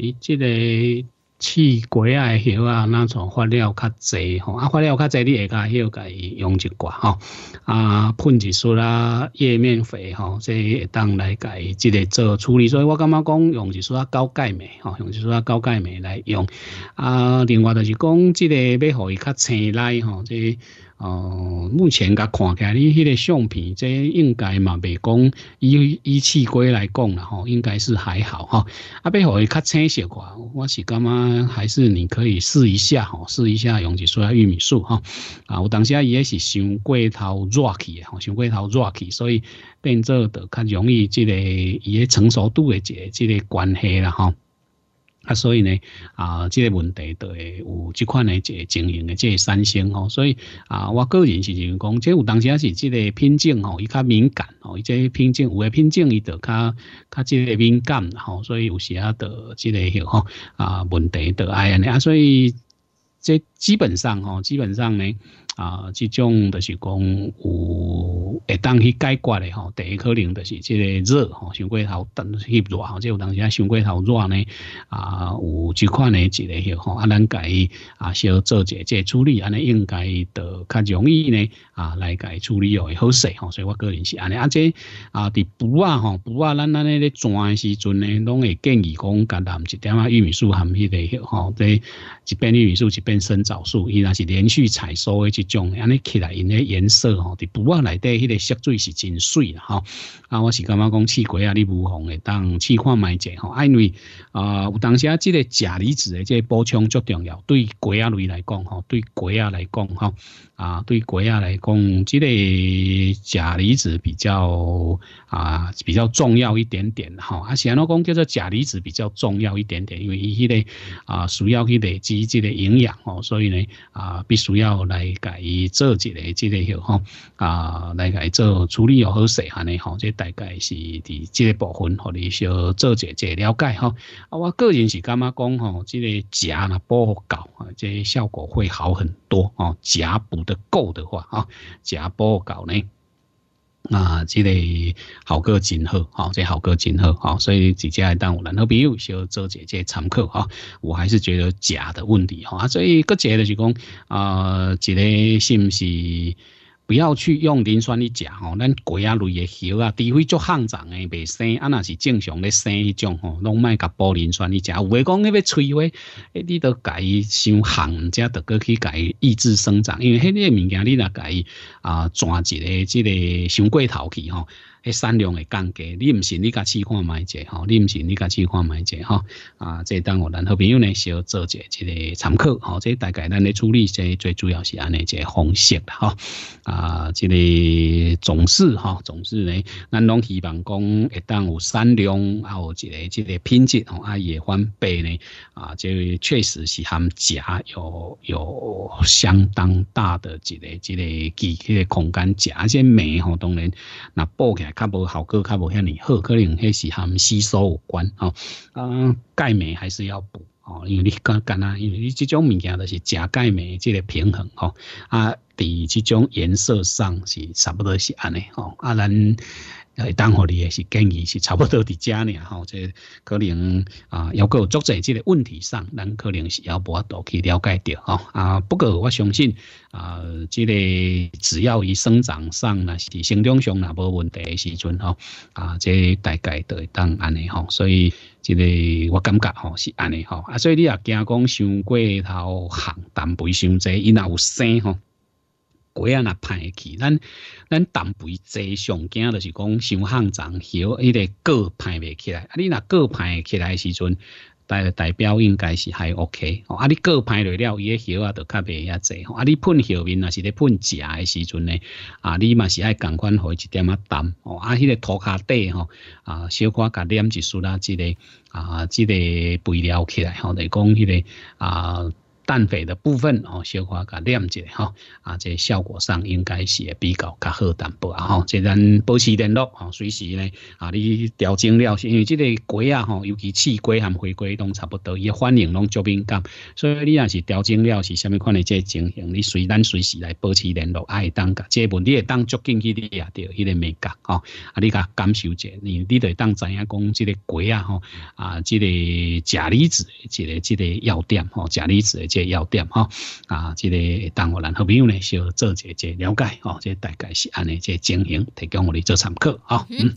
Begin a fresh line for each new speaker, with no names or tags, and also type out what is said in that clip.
伊即个刺果啊、叶啊，哪创发料较济吼，啊，发料较济，你下加休该用一寡吼，啊，喷一束啦，叶面肥吼，这当来该即个做处理，所以我感觉讲用一束啊高钙镁吼，用一束啊高钙镁来用，啊，另外就是讲即个要互伊较青来吼，这。哦，目前甲看起来，你迄个相片，即应该嘛袂讲以以次归来讲啦吼，应该是还好哈。啊，背后伊较清晰看，我是感觉还是你可以试一下吼，试一下用只说玉米素哈。啊，有当伊也是伤过头去起，吼，伤过头弱去，所以变做的较容易即个伊个成熟度的即个关系啦哈。啊，所以呢，啊，这个问题都会有这款的这经营的这三星吼，所以啊，我个人是认为讲，即有当时是即个品种吼，伊较敏感吼，伊这品种有的品种伊就较较即个敏感吼，所以有时啊，就即个吼啊问题就 a 安尼啊所以。这基本上吼，基本上呢，啊，这种就是讲有会当去解决的吼，第一可能就是即个热吼，上过头等去热吼，即有当时啊伤过头热呢，啊，有这款的一个许吼，啊，咱该啊小做者这处理，安尼应该就较容易呢，啊，来该处理哦会好势吼，所以我个人是安尼，啊，即啊伫补啊吼，补啊，咱咱咧转时阵呢，拢会建议讲简单一点啊，玉米素含迄个许吼，这一边玉米素一边。变身枣树依然是连续采收的这种，安尼起来因个颜色吼，的布啊内底迄个色水是真水了哈。啊，我是感觉讲气硅啊，你无妨的，当试看卖者吼，因为啊，有当时啊，即个钾离子的这补充足重要，对果啊类来讲吼，对果啊来讲哈，啊，对果啊来讲，即个钾离子比较啊比较重要一点点哈。啊，虽然我讲叫做钾离子比较重要一点点，因为伊迄个啊需要去累积这个营养。哦，所以呢，啊，必须要来改做一个这个以后，啊，来改做处理又好食哈呢，好，这大概是第这个部分，和你小做一个了解哈。啊，我个人是感觉讲吼，这个钾呢补够，这效果会好很多哦。钾补的够的话啊，钾补够呢。那这个好歌金贺，好这好歌金贺，好，所以姐家来当我然后比如小周姐姐参考？哈，我还是觉得假的问题，哈，所以个姐的就是讲，呃，这个是不是？不要去用磷酸去食吼，咱果啊类嘅叶啊，除非足生长嘅未生啊，那是正常咧生迄种吼，拢卖甲补磷酸去食。有会讲你要催歪，哎，你都改先行，则得过去改抑制生长，因为迄个物件你来改啊，专一个即个伤过头去吼。迄产量会降低，你毋是，你家试看买者吼，你毋是，你家试看买者吼，啊，即当有咱好朋友咧，少做者一个参考吼，即大概咱咧处理即最主要是安尼一个方式啦吼，啊，即个重视吼，重视咧，咱拢希望讲会当有产量，啊，有一个即个品质吼，啊，也翻倍呢。啊，即确实是含价有有相当大的一个一个具体空间价，而且美吼，当然那报来。较无效果，较无遐尼，好可能迄时含吸收有关吼。啊，钙镁还是要补哦，因为你干干啊，因为你这种物件都是食钙镁，这个平衡吼。啊，第这种颜色上是差不多是安尼吼。啊，咱。当互你也是建议是差不多伫尔呢吼，即 可能啊，要够作在即个问题上，咱可能是有无多去了解着吼啊。不过我相信啊，即个只要伊生长上呢，是生长上那无问题的时阵吼啊，即大概都会当安尼吼。所以即个我感觉吼是安尼吼啊，所以你也惊讲伤过头行，但薄伤者伊若有生吼。我要那排起，咱咱蛋白侪上惊就是讲先肮脏，许伊个过排袂起来。啊，你那过排起来时阵，代代表应该是还 OK。啊，你过排来了，伊个许啊，就较袂遐济。啊，你喷许面那是咧喷食的时阵呢，啊，你嘛是爱共款，回一点啊淡。哦，啊，迄个涂骹底吼，啊，小可加点一苏仔即个啊，即个肥料起来，我来讲，迄个啊。氮肥的部分哦，消化较靓些哈，啊，这效果上应该是会比较较好淡薄啊哈。这咱保持联络哦，随时呢啊，你调整了，因为这个龟啊哈，尤其刺龟和回龟都差不多，伊的反应拢较敏感，所以你也是调整了是虾米款的这情形，你随咱随时来保持联络，爱当个，这问题会当捉进去的也对，迄个美感哈，啊，你甲感受者，你你得当知影讲？这个龟啊哈，啊，这个钾离子，这个这个要点哈，钾离子的这。要点哈啊，这个同我人好朋友呢，就做者者了解哦，这大概是安尼这情形，提供我哋做参考哈。嗯。